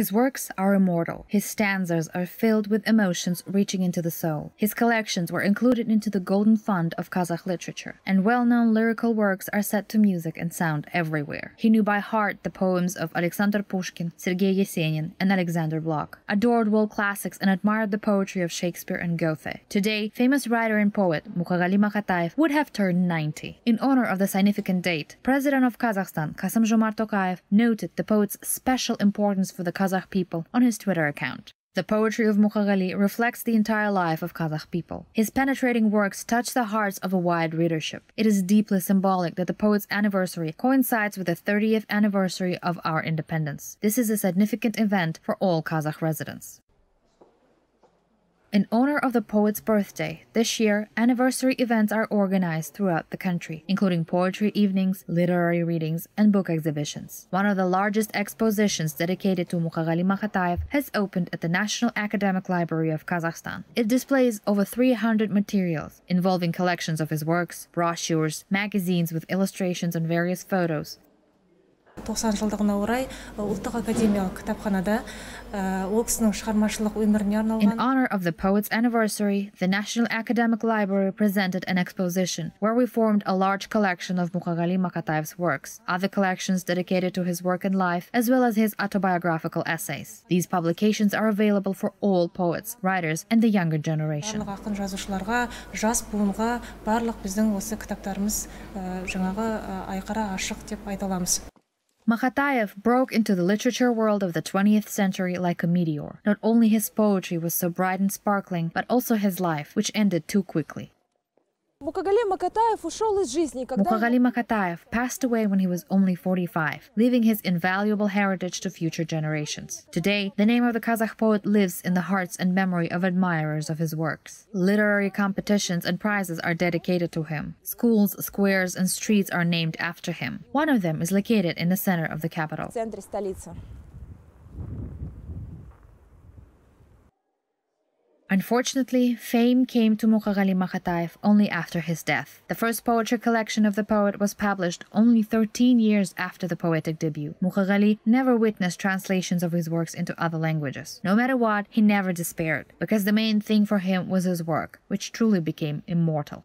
His works are immortal. His stanzas are filled with emotions reaching into the soul. His collections were included into the Golden Fund of Kazakh literature, and well-known lyrical works are set to music and sound everywhere. He knew by heart the poems of Alexander Pushkin, Sergei Yesenin, and Alexander Block, adored world classics and admired the poetry of Shakespeare and Goethe. Today, famous writer and poet Mukhagali Makhatayev would have turned 90. In honor of the significant date, President of Kazakhstan Kasim Jomart Tokayev noted the poet's special importance for the Kazakh people on his Twitter account. The poetry of Mukhaghali reflects the entire life of Kazakh people. His penetrating works touch the hearts of a wide readership. It is deeply symbolic that the poet's anniversary coincides with the 30th anniversary of our independence. This is a significant event for all Kazakh residents. In honor of the poet's birthday, this year, anniversary events are organized throughout the country, including poetry evenings, literary readings, and book exhibitions. One of the largest expositions dedicated to Mukhagali Makhatayev has opened at the National Academic Library of Kazakhstan. It displays over 300 materials, involving collections of his works, brochures, magazines with illustrations and various photos, тоқсан жылдығына орай ұлттық академиялық кітапханада ол кісінің шығармашылық өміріне арналған In honor of the poet's anniversary, the National Academic Library presented an exposition where we formed a large collection of Mukhagali Makatayev's works, other collections dedicated to his work and life, as well as his autobiographical essays. These publications are available for all poets, writers, and the younger generation. барлық ақын жазушыларға жас буынға барлық біздің осы кітаптарымыз жаңағы айқара ашық деп айта аламыз Makatayev broke into the literature world of the 20th century like a meteor. Not only his poetry was so bright and sparkling, but also his life, which ended too quickly. Мукагали Макатаев passed away when he was only 45, leaving his invaluable heritage to future generations. Today, the name of the Kazakh poet lives in the hearts and memory of admirers of his works. Literary competitions and prizes are dedicated to him. Schools, squares, and streets are named after him. One of them is located in the center of the capital. Unfortunately, fame came to Mukhaghali Makhataev only after his death. The first poetry collection of the poet was published only 13 years after the poetic debut. Mukhaghali never witnessed translations of his works into other languages. No matter what, he never despaired, because the main thing for him was his work, which truly became immortal.